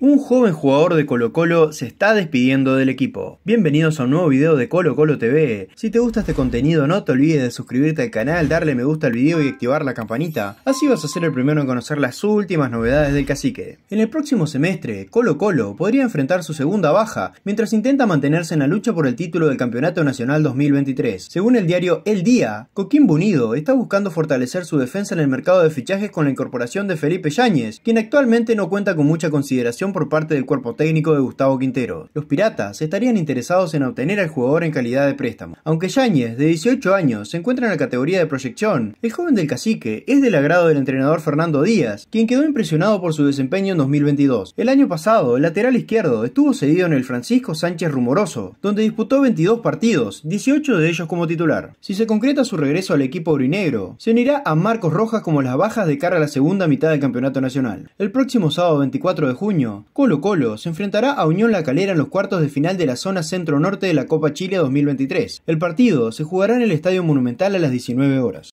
Un joven jugador de Colo Colo se está despidiendo del equipo. Bienvenidos a un nuevo video de Colo Colo TV. Si te gusta este contenido no te olvides de suscribirte al canal, darle me gusta al video y activar la campanita. Así vas a ser el primero en conocer las últimas novedades del cacique. En el próximo semestre, Colo Colo podría enfrentar su segunda baja mientras intenta mantenerse en la lucha por el título del Campeonato Nacional 2023. Según el diario El Día, Coquimbo Unido está buscando fortalecer su defensa en el mercado de fichajes con la incorporación de Felipe Yáñez, quien actualmente no cuenta con mucha consideración por parte del cuerpo técnico de Gustavo Quintero. Los piratas estarían interesados en obtener al jugador en calidad de préstamo. Aunque Yáñez, de 18 años, se encuentra en la categoría de proyección, el joven del cacique es del agrado del entrenador Fernando Díaz, quien quedó impresionado por su desempeño en 2022. El año pasado, el lateral izquierdo estuvo cedido en el Francisco Sánchez Rumoroso, donde disputó 22 partidos, 18 de ellos como titular. Si se concreta su regreso al equipo urinegro, se unirá a Marcos Rojas como las bajas de cara a la segunda mitad del campeonato nacional. El próximo sábado 24 de junio, Colo Colo se enfrentará a Unión La Calera en los cuartos de final de la zona centro-norte de la Copa Chile 2023. El partido se jugará en el Estadio Monumental a las 19 horas.